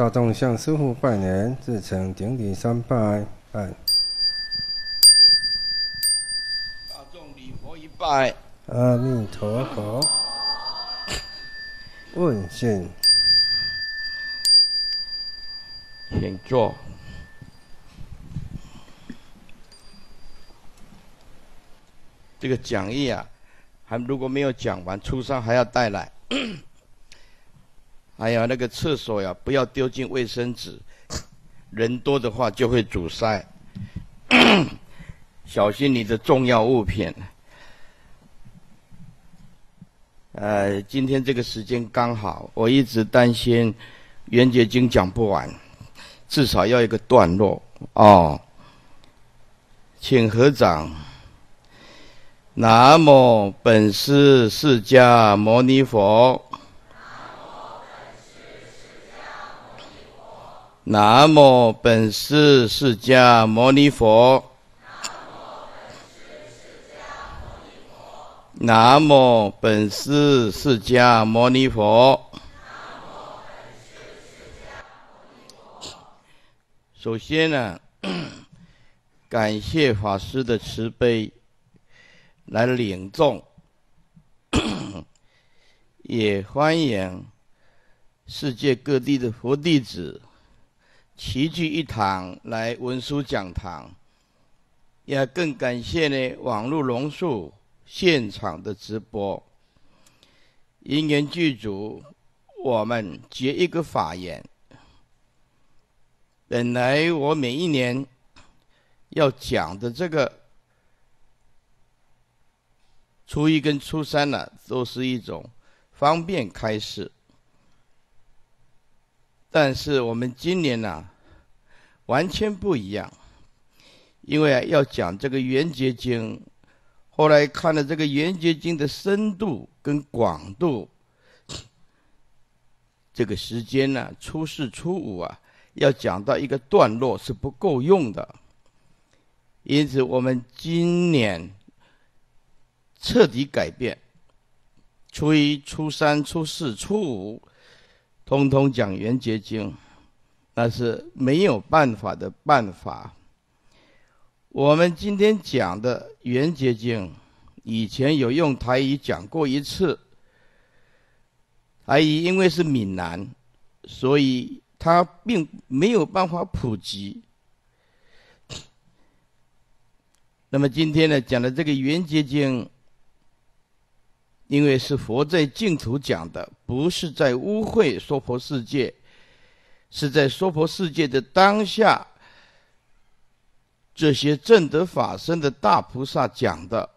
大众向师傅拜年，自称顶礼三拜，拜。大众礼佛一拜。阿弥陀佛。问讯，请坐。这个讲义啊，还如果没有讲完，初三还要带来。哎呀，那个厕所呀，不要丢进卫生纸，人多的话就会阻塞，小心你的重要物品。呃，今天这个时间刚好，我一直担心圆觉经讲不完，至少要一个段落哦，请合掌。南无本师释迦牟尼佛。南无本师释迦牟尼佛。南无本师释迦牟尼佛。本师释迦牟尼佛。首先呢，感谢法师的慈悲来领众，也欢迎世界各地的佛弟子。齐聚一堂来文书讲堂，也更感谢呢网络榕树现场的直播。因缘具足，我们结一个法缘。本来我每一年要讲的这个初一跟初三呢，都是一种方便开始，但是我们今年呢。完全不一样，因为要讲这个圆结晶，后来看了这个圆结晶的深度跟广度，这个时间呢初四初五啊要讲到一个段落是不够用的，因此我们今年彻底改变，初一初三初四初五，通通讲圆结晶。那是没有办法的办法。我们今天讲的圆结晶，以前有用台语讲过一次。台语因为是闽南，所以它并没有办法普及。那么今天呢，讲的这个圆结晶，因为是佛在净土讲的，不是在污秽娑婆世界。是在娑婆世界的当下，这些正德法身的大菩萨讲的，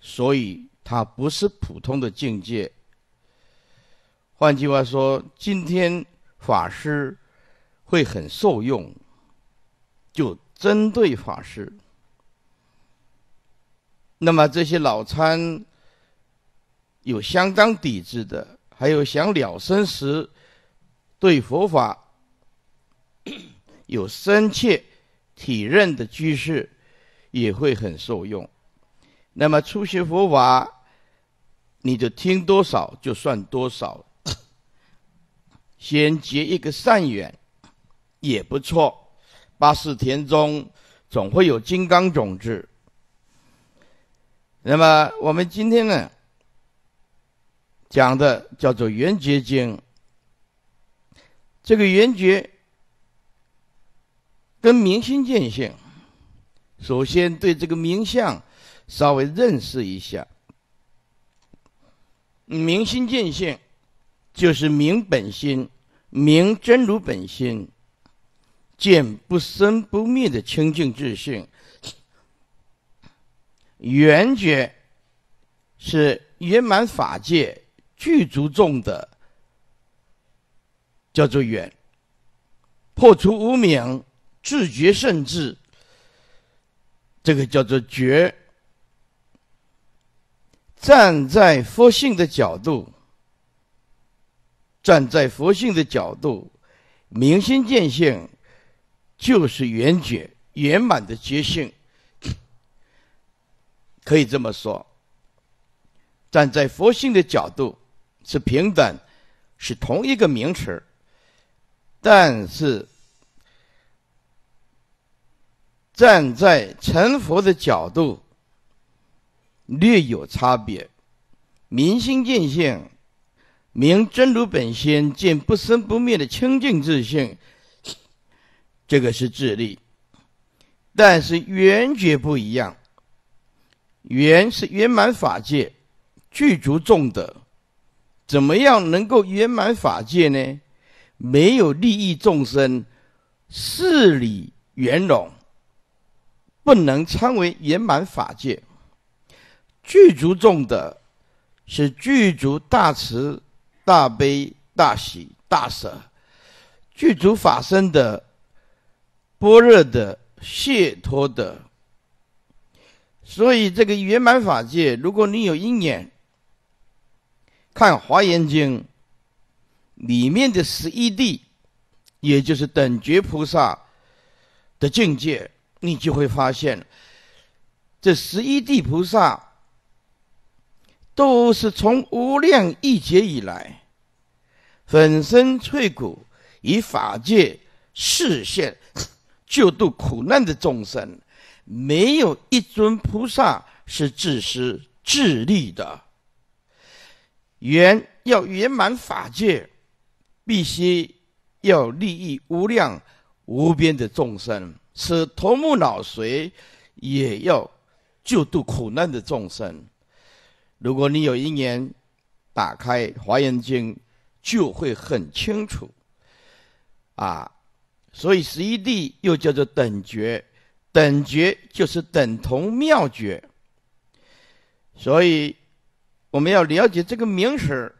所以它不是普通的境界。换句话说，今天法师会很受用，就针对法师。那么这些老参有相当抵制的，还有想了生时。对佛法有深切体认的居士，也会很受用。那么初学佛法，你就听多少就算多少。先结一个善缘也不错，八识田中总会有金刚种子。那么我们今天呢，讲的叫做《圆觉经》。这个圆觉跟明心见性，首先对这个名相稍微认识一下。明心见性就是明本心，明真如本心，见不生不灭的清净自性。圆觉是圆满法界具足众的。叫做远。破除无明，自觉甚至，这个叫做觉。站在佛性的角度，站在佛性的角度，明心见性就是圆觉圆满的觉性，可以这么说。站在佛性的角度是平等，是同一个名词。但是，站在成佛的角度略有差别。明心见性，明真如本心，见不生不灭的清净自性，这个是智力。但是缘觉不一样，圆是圆满法界，具足众德。怎么样能够圆满法界呢？没有利益众生，事理圆融，不能称为圆满法界。具足中的，是具足大慈、大悲、大喜、大舍。具足法身的，般若的、解脱的。所以，这个圆满法界，如果你有鹰眼，看《华严经》。里面的十一地，也就是等觉菩萨的境界，你就会发现，这十一地菩萨都是从无量亿劫以来，粉身碎骨以法界视线救度苦难的众生，没有一尊菩萨是自私自利的，圆要圆满法界。必须要利益无量无边的众生，使头目脑髓也要救度苦难的众生。如果你有一年打开《华严经》，就会很清楚。啊，所以十一地又叫做等觉，等觉就是等同妙觉。所以我们要了解这个名词。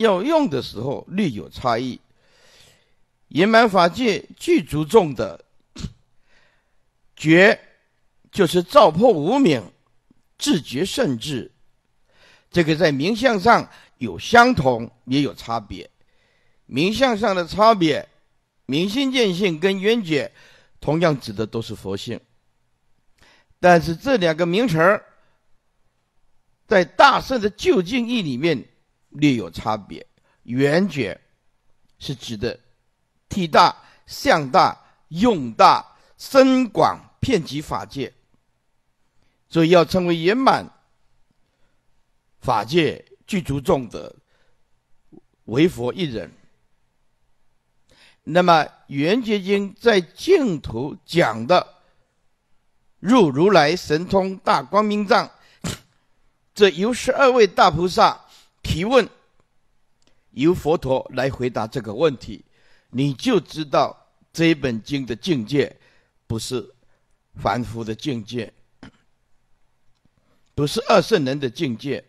要用的时候略有差异。圆满法界具足众的觉，就是照破无明，自觉甚至。这个在名相上有相同，也有差别。名相上的差别，明心见性跟圆觉，同样指的都是佛性。但是这两个名词儿，在大圣的旧经义里面。略有差别，圆觉是指的体大、相大、用大、深广、遍及法界，所以要称为圆满法界具足众德为佛一人。那么《圆觉经》在净土讲的入如来神通大光明藏，这由十二位大菩萨。提问，由佛陀来回答这个问题，你就知道这一本经的境界不是凡夫的境界，不是二圣人的境界，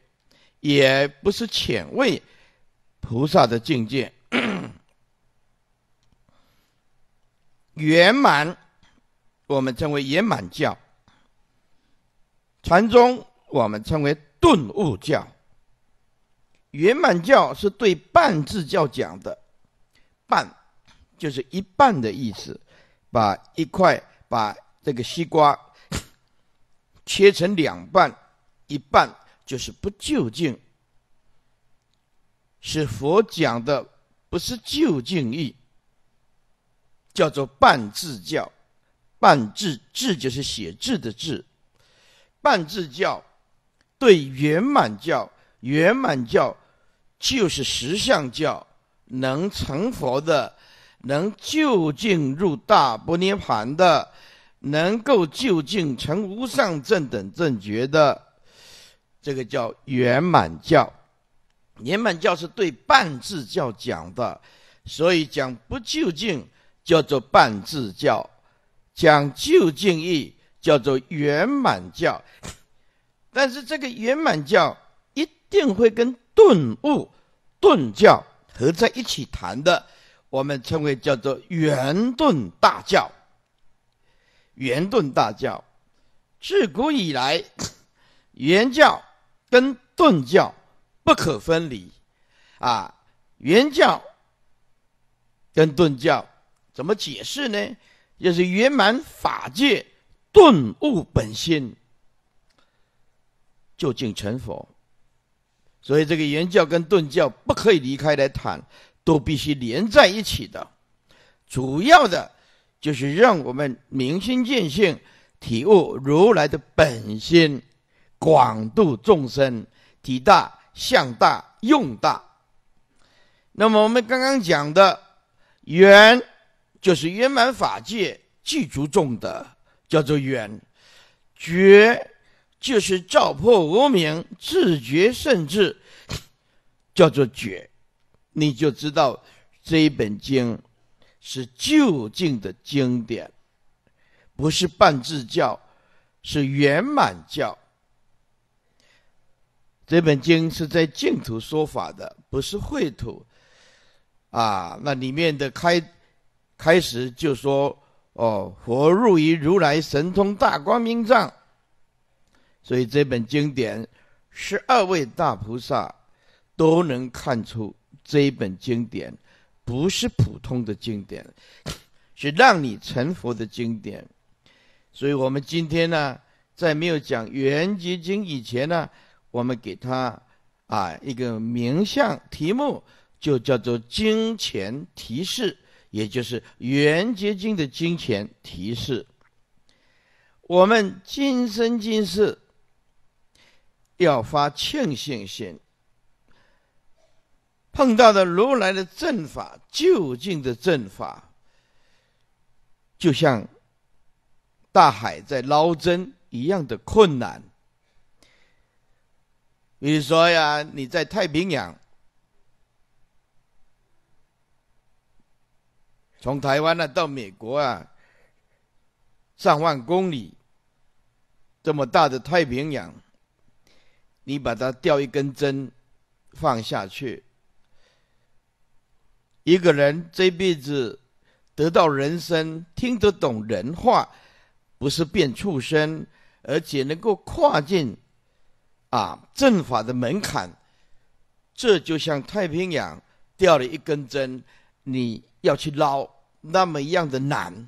也不是浅位菩萨的境界。圆满，我们称为圆满教；禅宗，我们称为顿悟教。圆满教是对半字教讲的，半就是一半的意思，把一块把这个西瓜切成两半，一半就是不究竟。是佛讲的，不是究竟意，叫做半字教，半字字就是写字的字，半字教对圆满教，圆满教。就是十相教，能成佛的，能就近入大不涅盘的，能够就近成无上正等正觉的，这个叫圆满教。圆满教是对半智教讲的，所以讲不就近叫做半智教，讲究近义叫做圆满教。但是这个圆满教一定会跟。顿悟、顿教合在一起谈的，我们称为叫做圆顿大教。圆顿大教，自古以来，圆教跟顿教不可分离。啊，圆教跟顿教怎么解释呢？就是圆满法界，顿悟本心，究竟成佛。所以这个圆教跟顿教不可以离开来谈，都必须连在一起的。主要的就是让我们明心见性，体悟如来的本心，广度众生，体大向大用大。那么我们刚刚讲的圆，就是圆满法界具足众的，叫做圆。觉。就是照破无明，自觉甚至叫做觉，你就知道这一本经是究竟的经典，不是半自教，是圆满教。这本经是在净土说法的，不是秽土。啊，那里面的开开始就说：“哦，佛入于如来神通大光明藏。”所以这本经典，十二位大菩萨都能看出这一本经典不是普通的经典，是让你成佛的经典。所以，我们今天呢，在没有讲《圆觉经》以前呢，我们给他啊一个名相题目，就叫做“金钱提示”，也就是《圆觉经》的“金钱提示”。我们今生今世。要发庆幸心，碰到的如来的正法，究竟的正法，就像大海在捞针一样的困难。比如说呀，你在太平洋，从台湾啊到美国啊，上万公里这么大的太平洋。你把它掉一根针，放下去。一个人这辈子得到人生，听得懂人话，不是变畜生，而且能够跨进啊阵法的门槛，这就像太平洋掉了一根针，你要去捞，那么一样的难。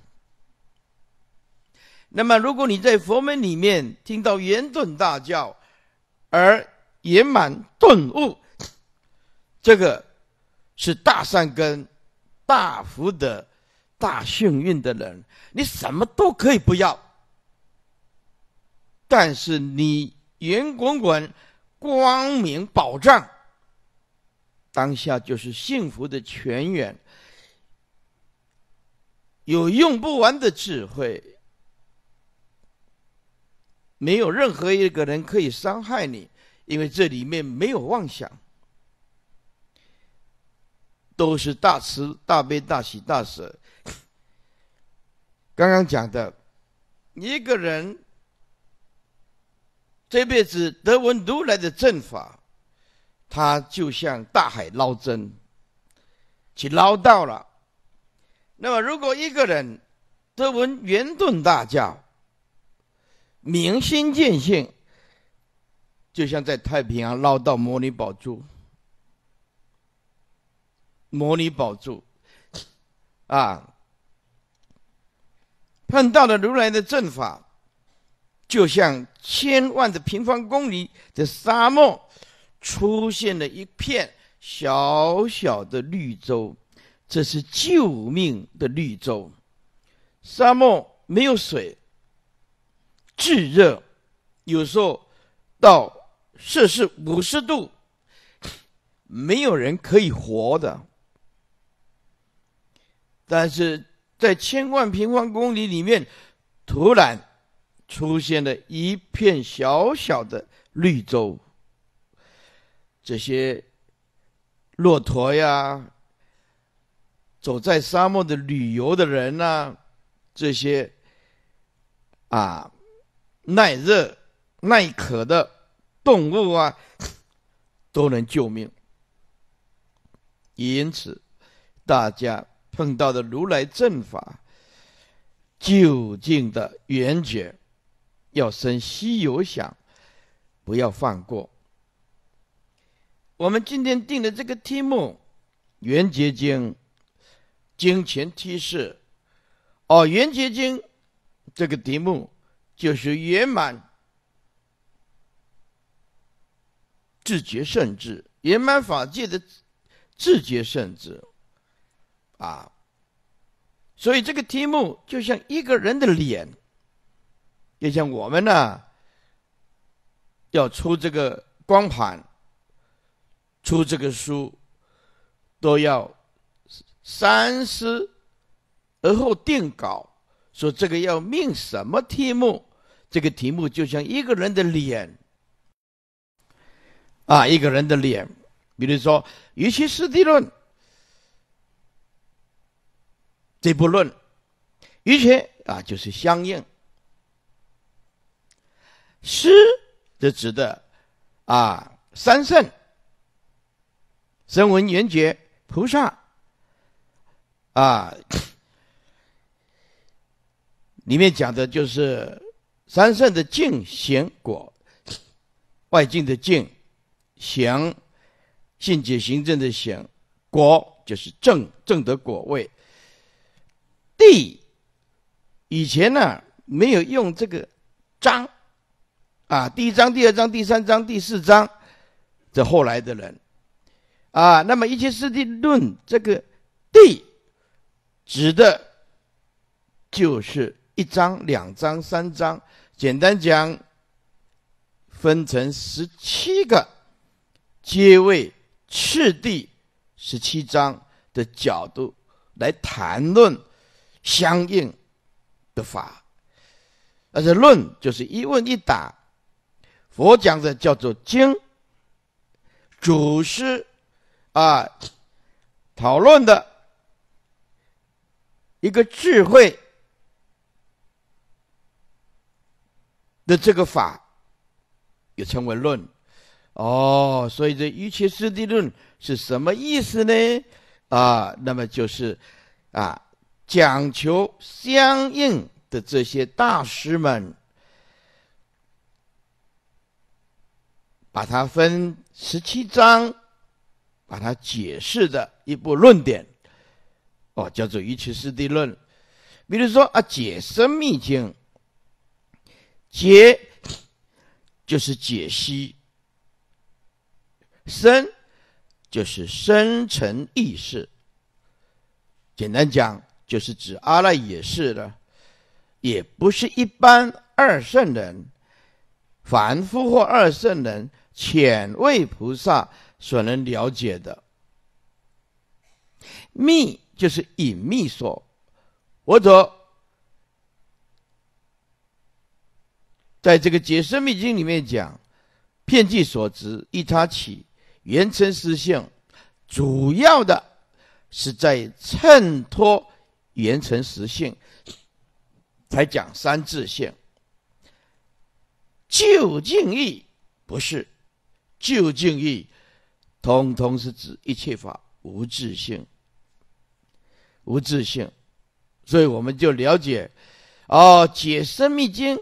那么，如果你在佛门里面听到圆顿大教，而圆满顿悟，这个是大善根、大福德、大幸运的人，你什么都可以不要，但是你圆滚滚、光明保障，当下就是幸福的泉源，有用不完的智慧。没有任何一个人可以伤害你，因为这里面没有妄想，都是大慈大悲大喜大舍。刚刚讲的，一个人这辈子得闻如来的正法，他就像大海捞针，去捞到了。那么，如果一个人得闻圆顿大教，明心见性，就像在太平洋捞到摩尼宝珠，摩尼宝珠，啊，碰到了如来的正法，就像千万的平方公里的沙漠，出现了一片小小的绿洲，这是救命的绿洲，沙漠没有水。炙热，有时候到摄氏五十度，没有人可以活的。但是在千万平方公里里面，突然出现了一片小小的绿洲。这些骆驼呀，走在沙漠的旅游的人呐，这些啊。耐热、耐渴的动物啊，都能救命。因此，大家碰到的如来正法究竟的圆觉，要生西游想，不要放过。我们今天定的这个题目《圆觉经》经前提示，哦，《圆觉经》这个题目。就是圆满自觉圣智，圆满法界的自觉圣智，啊，所以这个题目就像一个人的脸，也像我们呢，要出这个光盘、出这个书，都要三思而后定稿。说这个要命什么题目？这个题目就像一个人的脸，啊，一个人的脸，比如说“与其师地论”，这部论，“于其”啊就是相应，“师就指的啊三圣、声闻、缘觉、菩萨，啊。里面讲的就是三圣的净贤果，外境的净，贤信解行政的行果，就是正正的果位。d 以前呢没有用这个章啊，第一章、第二章、第三章、第四章，这后来的人啊，那么一切世谛论这个 d 指的就是。一章、两章、三章，简单讲，分成十七个阶位次第，十七章的角度来谈论相应的法，而且论就是一问一答，佛讲的叫做经，祖师啊讨论的一个智慧。的这个法也称为论哦，所以这《一切师地论》是什么意思呢？啊，那么就是啊，讲求相应的这些大师们把它分十七章，把它解释的一部论点哦，叫做《一切师地论》。比如说啊，解生密经。解就是解析，生就是生成意识。简单讲，就是指阿赖耶识了，也不是一般二圣人、凡夫或二圣人、浅位菩萨所能了解的。密就是隐秘所，我者。在这个《解释密经》里面讲，片计所执一他起缘成实性，主要的是在衬托缘成实性，才讲三智性。究竟义不是究竟义，通通是指一切法无智性，无智性，所以我们就了解哦，《解释密经》。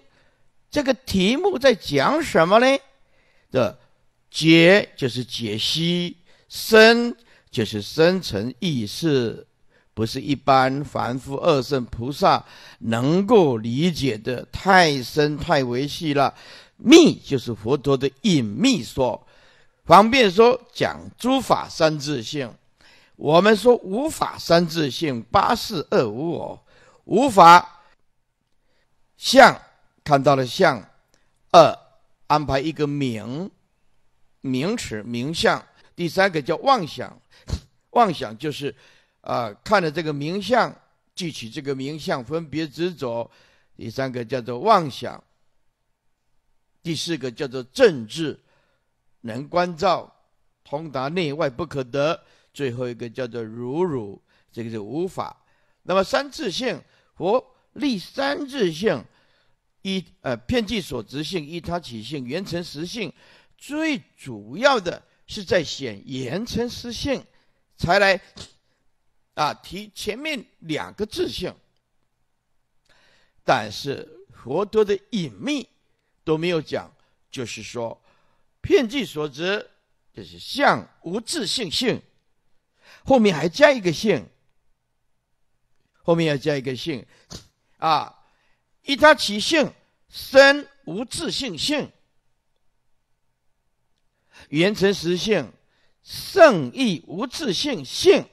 这个题目在讲什么呢？这解就是解析，深就是深层意识，不是一般凡夫二圣菩萨能够理解的太深太维系了。密就是佛陀的隐秘说，方便说讲诸法三自性，我们说无法三自性八四二五我，无法像。看到了相，二安排一个名名词名相，第三个叫妄想，妄想就是啊，看了这个名相，记起这个名相，分别执着，第三个叫做妄想，第四个叫做政治，能关照，通达内外不可得，最后一个叫做如辱，这个是无法。那么三自性，佛立三自性。依呃片剂所执性依他起性缘成实性，最主要的是在显缘成实性，才来啊提前面两个自性，但是佛陀的隐秘都没有讲，就是说片剂所执就是相无自性性，后面还加一个性，后面要加一个性啊。一他起性身无自性性，缘成实性圣意无自性性。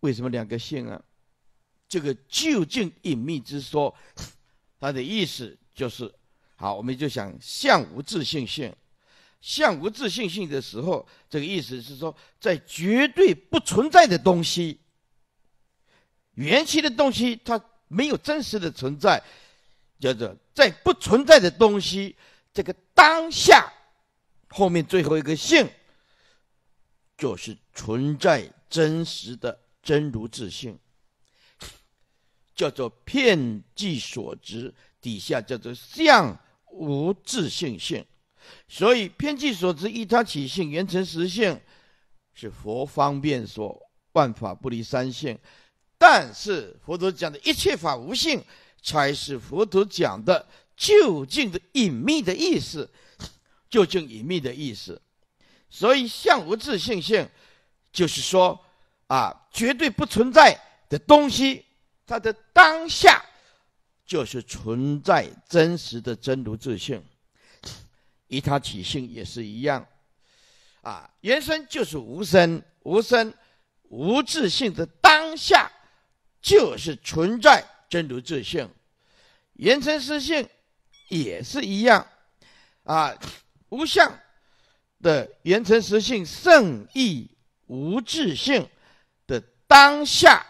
为什么两个性啊？这个究竟隐秘之说，它的意思就是：好，我们就想相无自性性。相无自性性的时候，这个意思是说，在绝对不存在的东西。元气的东西，它没有真实的存在，叫做在不存在的东西这个当下，后面最后一个性，就是存在真实的真如自性，叫做片计所值，底下叫做相无自性性，所以片计所知，一它起性，原成实性，是佛方便说万法不离三性。但是佛陀讲的一切法无性，才是佛陀讲的究竟的隐秘的意思。究竟隐秘的意思，所以相无自性性，就是说啊，绝对不存在的东西，它的当下就是存在真实的真如自性。以他起性也是一样，啊，原生就是无声，无声无自性的当下。就是存在真如自性，言成实性也是一样，啊，无相的言成实性胜意无自性的当下，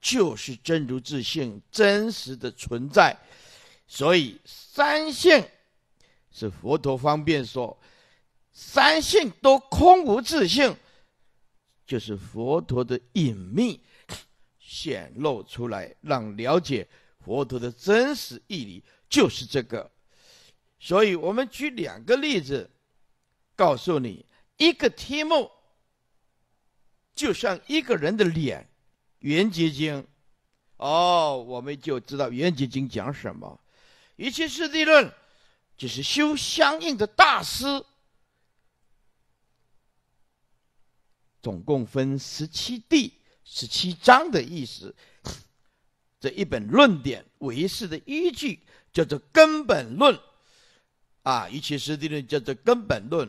就是真如自性真实的存在，所以三性是佛陀方便说，三性都空无自性，就是佛陀的隐秘。显露出来，让了解佛陀的真实义理就是这个。所以我们举两个例子，告诉你：一个题目就像一个人的脸，《圆觉经》哦，我们就知道《圆觉经》讲什么。一切世地论，就是修相应的大师，总共分十七地。十七章的意思，这一本论点为事的依据叫做根本论，啊，一切实地论叫做根本论，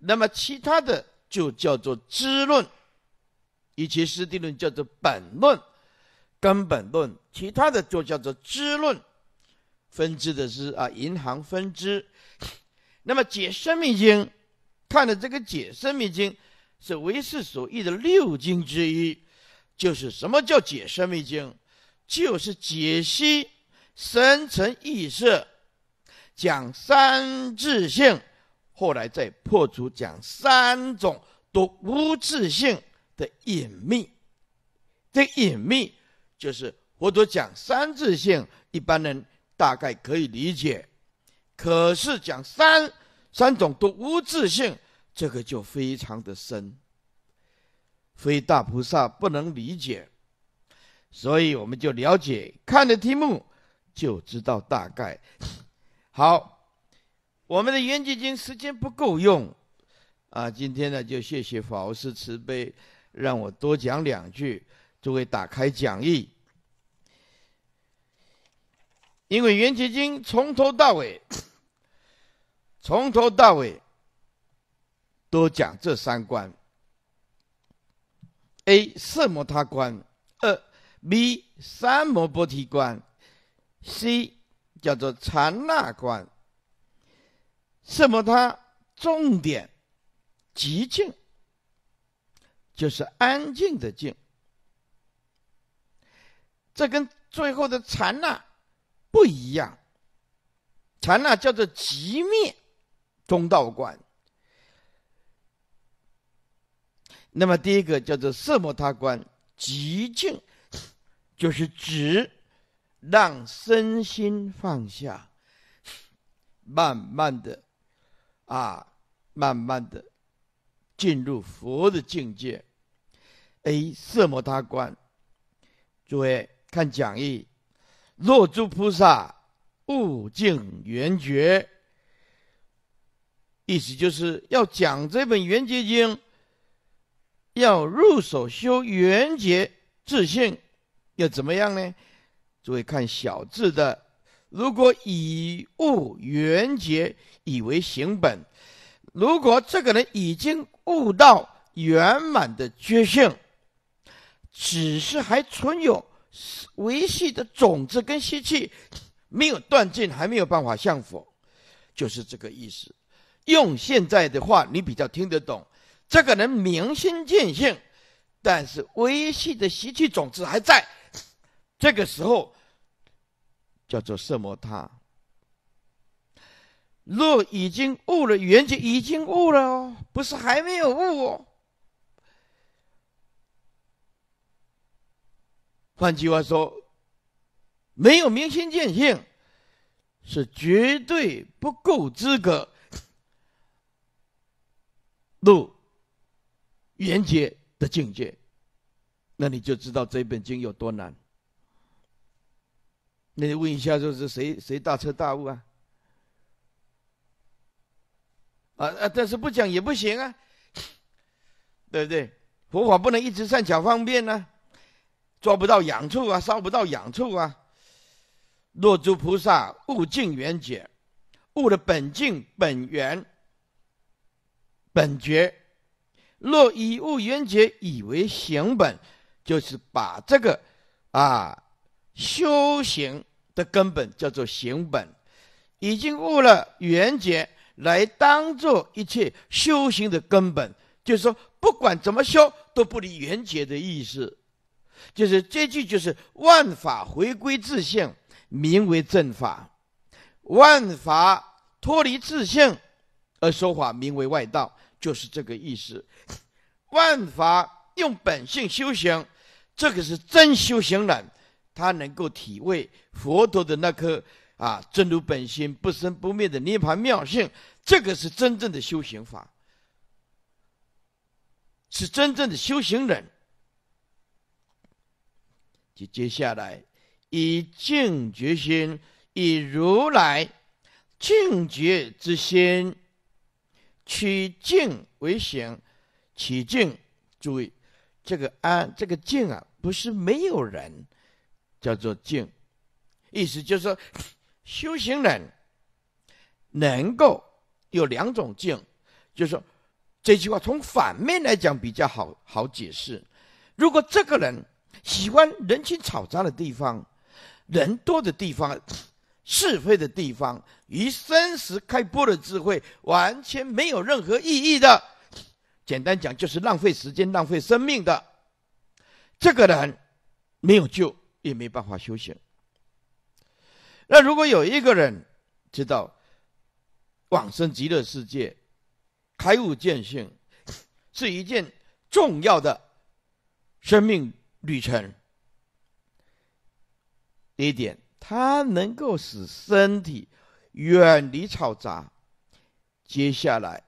那么其他的就叫做知论，一切实地论叫做本论，根本论，其他的就叫做知论，分支的是啊，银行分支。那么《解生命经》，看的这个《解生命经》，是为是所译的六经之一。就是什么叫解生命经？就是解析深层意识，讲三智性，后来再破除讲三种都无智性的隐秘。这隐秘就是或者讲三智性，一般人大概可以理解。可是讲三三种都无智性，这个就非常的深。非大菩萨不能理解，所以我们就了解，看了题目就知道大概。好，我们的圆寂经时间不够用啊，今天呢就谢谢法师慈悲，让我多讲两句。诸位打开讲义，因为圆觉经从头到尾，从头到尾都讲这三观。A 色摩他观，二 B 三摩波提观，C 叫做禅那观。色摩他重点极静，就是安静的静。这跟最后的禅那不一样，禅那叫做极灭中道观。那么，第一个叫做色摩他观，极静，就是指让身心放下，慢慢的，啊，慢慢的进入佛的境界。A 色摩他观，诸位看讲义，若诸菩萨悟净圆觉，意思就是要讲这本圆觉经。要入手修圆觉自信，又怎么样呢？诸位看小字的，如果以悟圆觉以为行本，如果这个人已经悟到圆满的觉性，只是还存有维系的种子跟吸气，没有断尽，还没有办法向佛，就是这个意思。用现在的话，你比较听得懂。这个人明心见性，但是微细的习气种子还在。这个时候叫做色魔他。若已经悟了缘就已经悟了哦，不是还没有悟哦。换句话说，没有明心见性，是绝对不够资格。路。缘觉的境界，那你就知道这本经有多难。那你问一下，就是谁谁大彻大悟啊？啊啊！但是不讲也不行啊，对不对？佛法不能一直善巧方便呢，抓不到痒处啊，烧不到痒处啊。若诸菩萨悟净缘觉，悟的本净本源、本觉。若以悟缘觉以为行本，就是把这个啊修行的根本叫做行本，已经悟了缘觉，来当作一切修行的根本，就是说不管怎么修都不离缘觉的意思，就是这句就是万法回归自性，名为正法；万法脱离自性而说法，名为外道。就是这个意思，万法用本性修行，这个是真修行人，他能够体味佛陀的那颗啊真如本心不生不灭的涅盘妙性，这个是真正的修行法，是真正的修行人。接接下来以净觉心，以如来净觉之心。取静为行，取静，注意这个安，这个静啊，不是没有人，叫做静，意思就是说，修行人能够有两种静，就是说这句话从反面来讲比较好好解释。如果这个人喜欢人群吵杂的地方，人多的地方。是非的地方与生时开播的智慧完全没有任何意义的，简单讲就是浪费时间、浪费生命的这个人，没有救，也没办法修行。那如果有一个人知道往生极乐世界、开悟见性是一件重要的生命旅程，第一点。它能够使身体远离嘈杂，接下来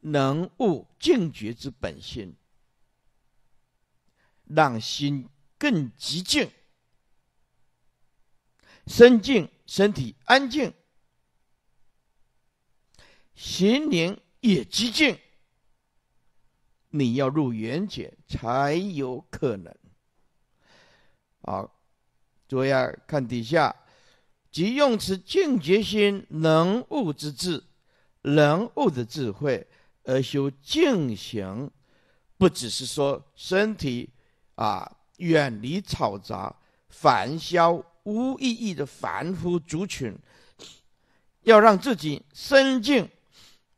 能悟净觉之本性，让心更极静，身静，身体安静，心灵也极静。你要入圆觉，才有可能。啊！主要看底下，即用此境界心能悟之智，能悟的智慧而修净行，不只是说身体啊远离嘈杂、烦嚣、无意义的凡夫族群，要让自己身静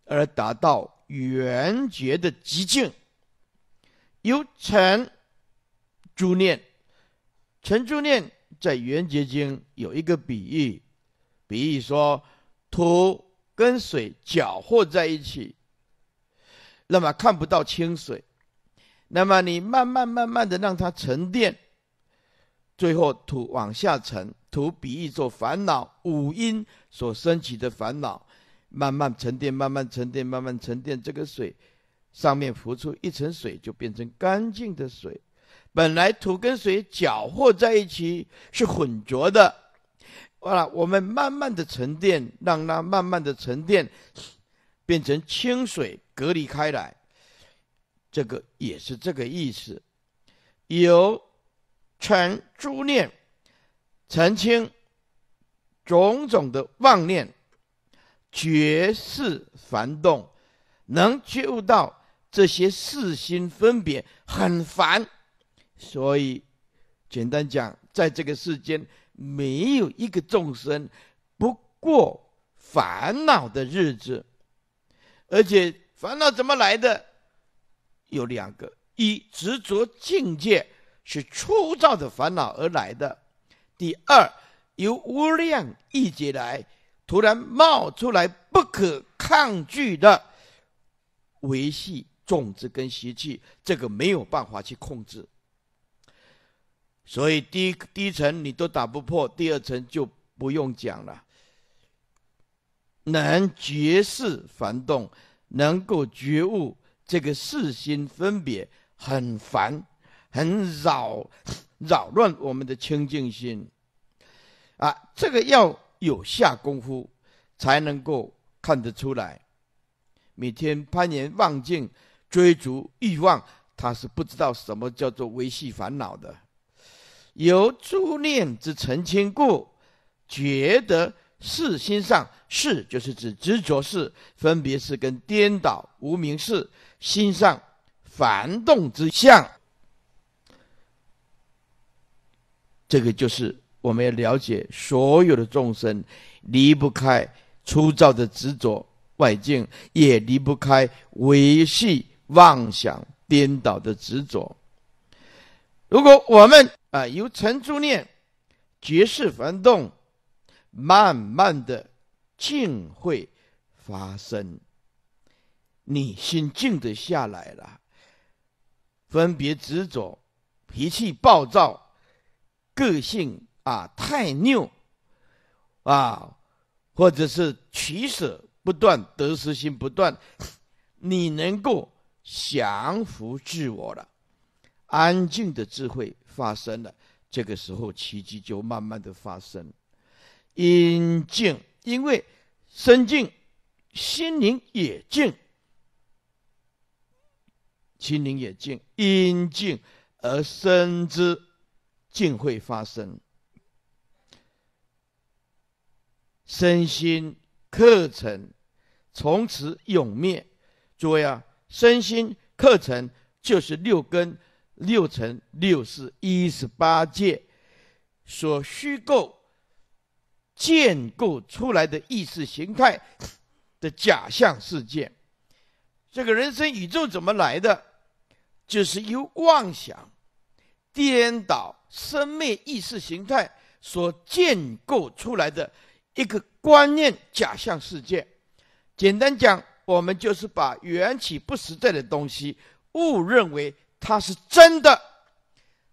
而达到圆觉的极境，由尘诸念，尘诸念。在《圆觉经》有一个比喻，比喻说土跟水搅和在一起，那么看不到清水。那么你慢慢慢慢的让它沉淀，最后土往下沉，土比喻做烦恼五阴所升起的烦恼，慢慢沉淀，慢慢沉淀，慢慢沉淀，这个水上面浮出一层水，就变成干净的水。本来土跟水搅和在一起是浑浊的，完了，我们慢慢的沉淀，让它慢慢的沉淀，变成清水，隔离开来。这个也是这个意思，由尘诸念澄清种种的妄念，绝世烦动，能觉悟到这些四心分别很烦。所以，简单讲，在这个世间，没有一个众生不过烦恼的日子。而且，烦恼怎么来的？有两个：一执着境界是粗糙的烦恼而来的；第二，由无量业劫来突然冒出来，不可抗拒的维系种子跟习气，这个没有办法去控制。所以，第一第一层你都打不破，第二层就不用讲了。能觉世凡动，能够觉悟这个世心分别很烦、很扰、扰乱我们的清净心啊！这个要有下功夫，才能够看得出来。每天攀岩望境、追逐欲望，他是不知道什么叫做维系烦恼的。由诸念之澄清故，觉得是心上事，就是指执着事，分别是跟颠倒无明是，心上烦动之相。这个就是我们要了解，所有的众生离不开粗糙的执着外境，也离不开唯系妄想颠倒的执着。如果我们啊，由沉住念、绝世凡动，慢慢的静会发生。你心静的下来了，分别执着、脾气暴躁、个性啊太拗啊，或者是取舍不断、得失心不断，你能够降服自我了，安静的智慧。发生了，这个时候奇迹就慢慢的发生。因静，因为身静，心灵也静，心灵也静，因静而生之，静会发生，身心课程从此永灭。诸位啊，身心课程就是六根。六乘六是一十八界，所虚构、建构出来的意识形态的假象世界。这个人生宇宙怎么来的？就是由妄想颠倒、生灭意识形态所建构出来的一个观念假象世界。简单讲，我们就是把缘起不实在的东西误认为。他是真的，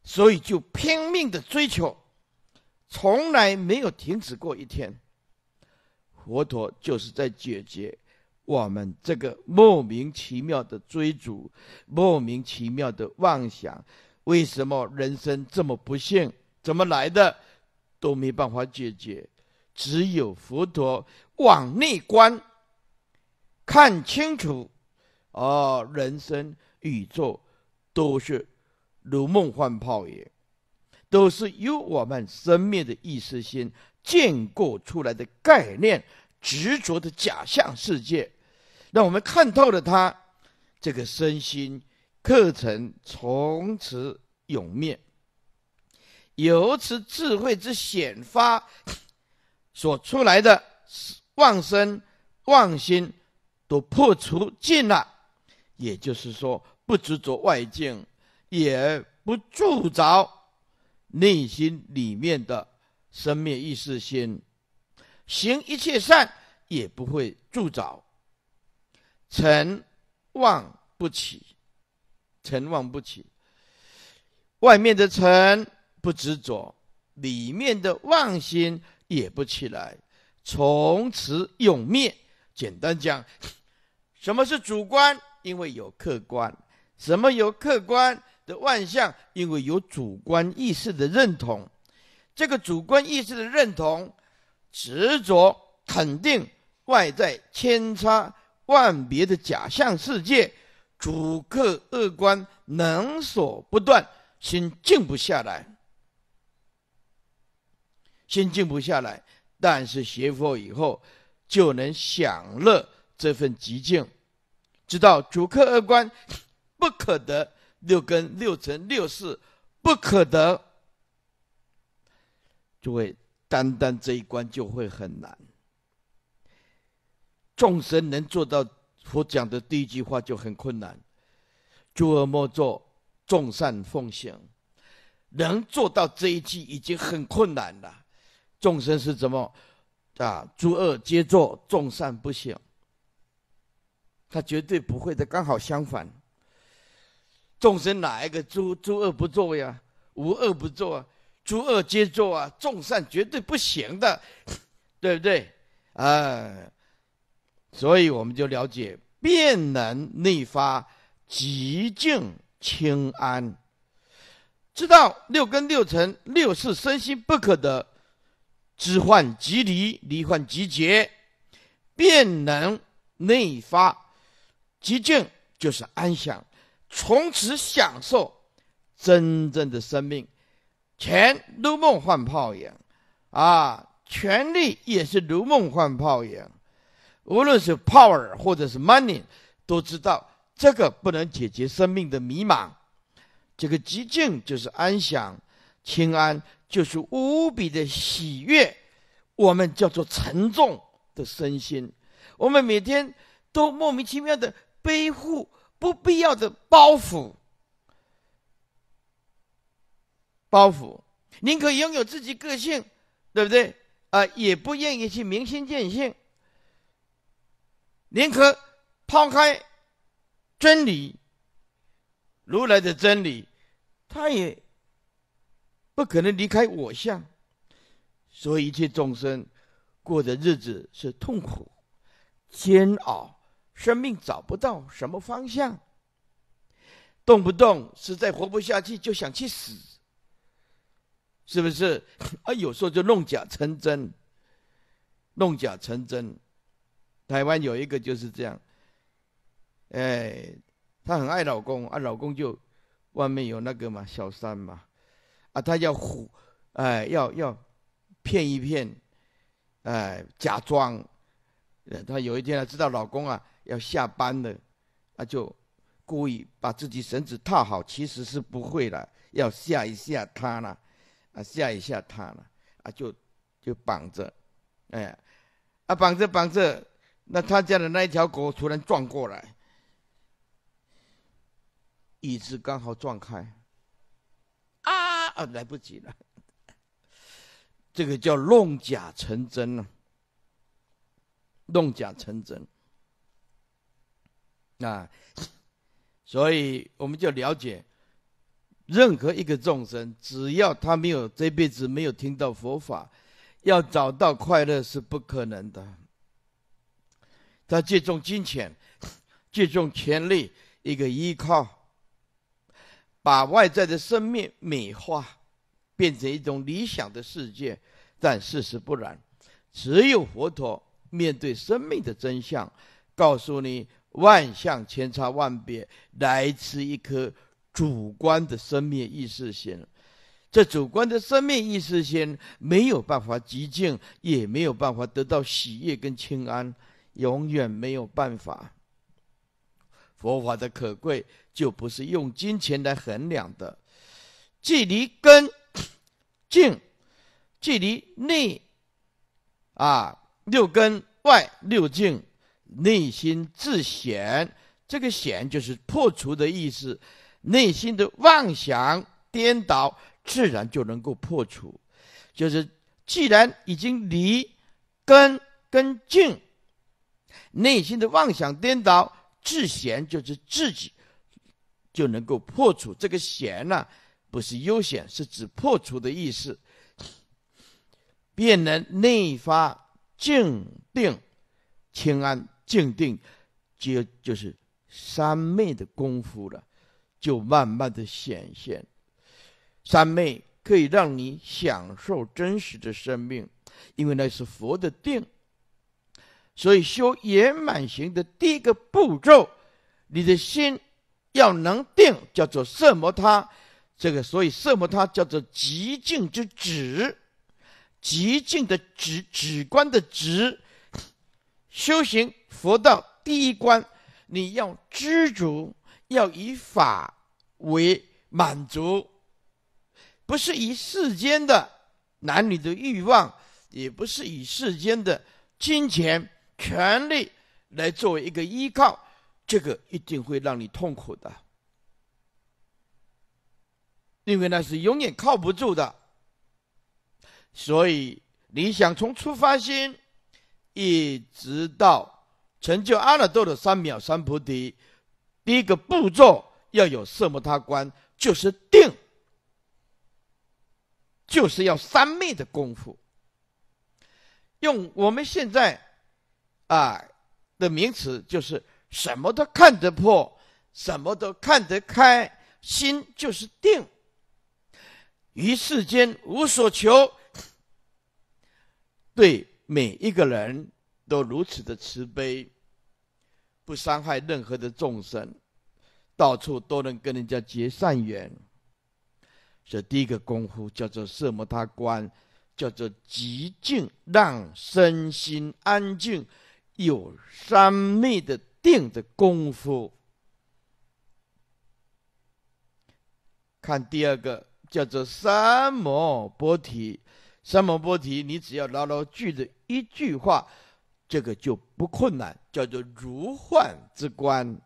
所以就拼命的追求，从来没有停止过一天。佛陀就是在解决我们这个莫名其妙的追逐、莫名其妙的妄想。为什么人生这么不幸？怎么来的都没办法解决，只有佛陀往内观，看清楚，哦，人生宇宙。都是如梦幻泡影，都是由我们生命的意识心建构出来的概念、执着的假象世界。让我们看透了它，这个身心课程从此永灭，由此智慧之显发所出来的妄身、妄心都破除尽了，也就是说。不执着外境，也不铸着内心里面的生灭意识心，行一切善也不会铸造。尘忘不起，尘忘不起。外面的尘不执着，里面的妄心也不起来，从此永灭。简单讲，什么是主观？因为有客观。什么有客观的万象？因为有主观意识的认同，这个主观意识的认同执着肯定外在千差万别的假象世界，主客二观能所不断，心静不下来。心静不下来，但是学佛以后就能享乐这份极静，直到主客二观。不可得，六根、六尘、六事不可得，诸位，单单这一关就会很难。众生能做到佛讲的第一句话就很困难，诸恶莫作，众善奉行，能做到这一句已经很困难了。众生是怎么啊？诸恶皆作，众善不行。他绝对不会的，刚好相反。众生哪一个诸诸恶不作呀？无恶不作，诸恶皆作啊！众善绝对不行的，对不对？啊，所以我们就了解，便能内发极静清安，知道六根六尘六世身心不可得，知患即离，离患即结，便能内发极静，就是安详。从此享受真正的生命，钱如梦幻泡影，啊，权力也是如梦幻泡影。无论是 power 或者是 money，都知道这个不能解决生命的迷茫。这个寂静就是安详，清安就是无比的喜悦。我们叫做沉重的身心，我们每天都莫名其妙的背负。不必要的包袱，包袱，宁可拥有自己个性，对不对？啊，也不愿意去明心见性，宁可抛开真理，如来的真理，他也不可能离开我相，所以一切众生过的日子是痛苦、煎熬。生命找不到什么方向，动不动实在活不下去，就想去死，是不是？啊，有时候就弄假成真，弄假成真。台湾有一个就是这样，哎，她很爱老公，啊，老公就外面有那个嘛，小三嘛，啊，她要唬，哎，要要骗一骗，哎，假装，她有一天知道老公啊。要下班了，啊，就故意把自己绳子套好，其实是不会的。要吓一吓他了，啊，吓一吓他了，啊，就就绑着，哎，啊，绑着绑着，那他家的那一条狗突然撞过来，椅子刚好撞开，啊，啊，来不及了，这个叫弄假成真了，弄假成真。那，所以我们就了解，任何一个众生，只要他没有这辈子没有听到佛法，要找到快乐是不可能的。他借重金钱，借重权力，一个依靠，把外在的生命美化，变成一种理想的世界，但事实不然。只有佛陀面对生命的真相，告诉你。万象千差万别，来自一颗主观的生命意识心。这主观的生命意识心没有办法极静，也没有办法得到喜悦跟清安，永远没有办法。佛法的可贵，就不是用金钱来衡量的。距离根静，距离内啊，六根外六境。内心自显，这个显就是破除的意思。内心的妄想颠倒，自然就能够破除。就是既然已经离根根净，内心的妄想颠倒自显，就是自己就能够破除。这个显呢，不是悠闲，是指破除的意思，便能内发静定清安。静定，接就是三昧的功夫了，就慢慢的显现。三昧可以让你享受真实的生命，因为那是佛的定。所以修圆满行的第一个步骤，你的心要能定，叫做色摩他。这个所以色摩他叫做极静之止，极静的止，止观的止，修行。佛道第一关，你要知足，要以法为满足，不是以世间的男女的欲望，也不是以世间的金钱、权力来作为一个依靠，这个一定会让你痛苦的，因为那是永远靠不住的。所以，你想从出发心，一直到。成就阿耨豆的三藐三菩提，第一个步骤要有色目他观，就是定，就是要三昧的功夫。用我们现在，啊的名词，就是什么都看得破，什么都看得开，心就是定，于世间无所求，对每一个人都如此的慈悲。不伤害任何的众生，到处都能跟人家结善缘，这第一个功夫叫做色摩他观，叫做极静，让身心安静，有三昧的定的功夫。看第二个，叫做三摩波提，三摩波提，你只要牢牢记着一句话。这个就不困难，叫做如幻之观，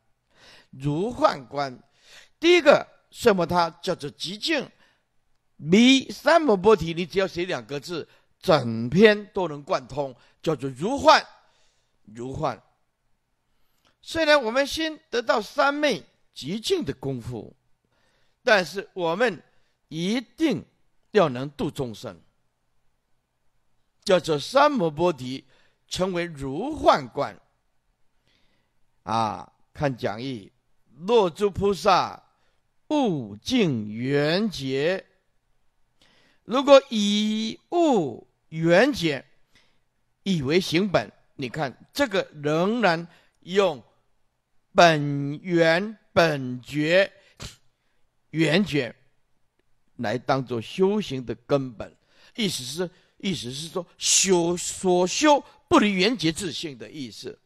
如幻观。第一个什么？它叫做极静。弥三摩波提，你只要写两个字，整篇都能贯通，叫做如幻，如幻。虽然我们先得到三昧极静的功夫，但是我们一定要能度众生，叫做三摩波提。成为如幻观，啊，看讲义，落珠菩萨悟净圆觉。如果以悟圆觉以为行本，你看这个仍然用本源、本觉、圆觉来当做修行的根本，意思是，意思是说修所修。不离缘觉自性的意思，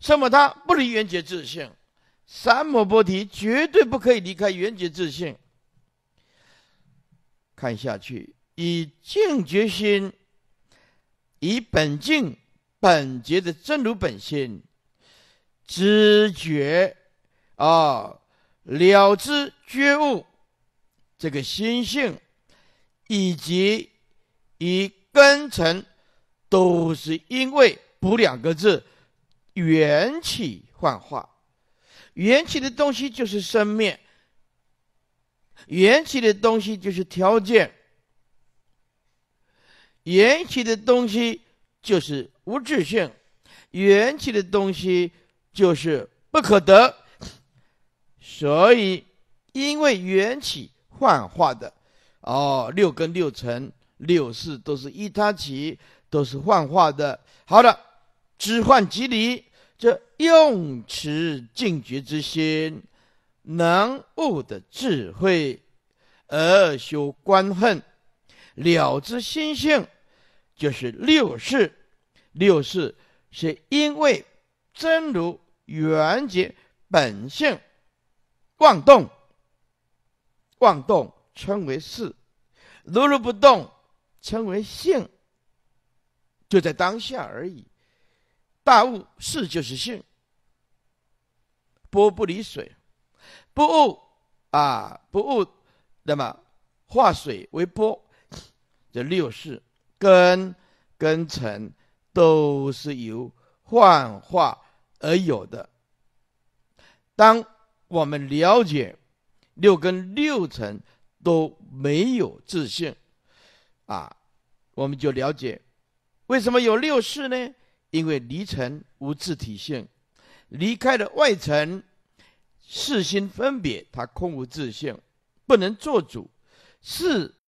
什么？他不离缘觉自性，三摩波提绝对不可以离开缘觉自性。看下去，以净觉心，以本净本觉的真如本心，知觉啊了知觉悟这个心性，以及以根尘。都是因为“补”两个字，缘起幻化。缘起的东西就是生灭，缘起的东西就是条件，缘起的东西就是无自性，缘起的东西就是不可得。所以，因为缘起幻化的，哦，六根、六尘、六识都是一他起。都是幻化的。好的，知幻即离，这用持净觉之心，能悟的智慧，而修观恨，了知心性，就是六世。六世是因为真如原觉本性妄动，妄动称为事；如如不动，称为性。就在当下而已。大悟，是就是性，波不离水，不悟啊，不悟，那么化水为波，这六事根根尘都是由幻化而有的。当我们了解六根六尘都没有自信，啊，我们就了解。为什么有六事呢？因为离尘无自体性，离开了外尘，四心分别，它空无自性，不能做主，是。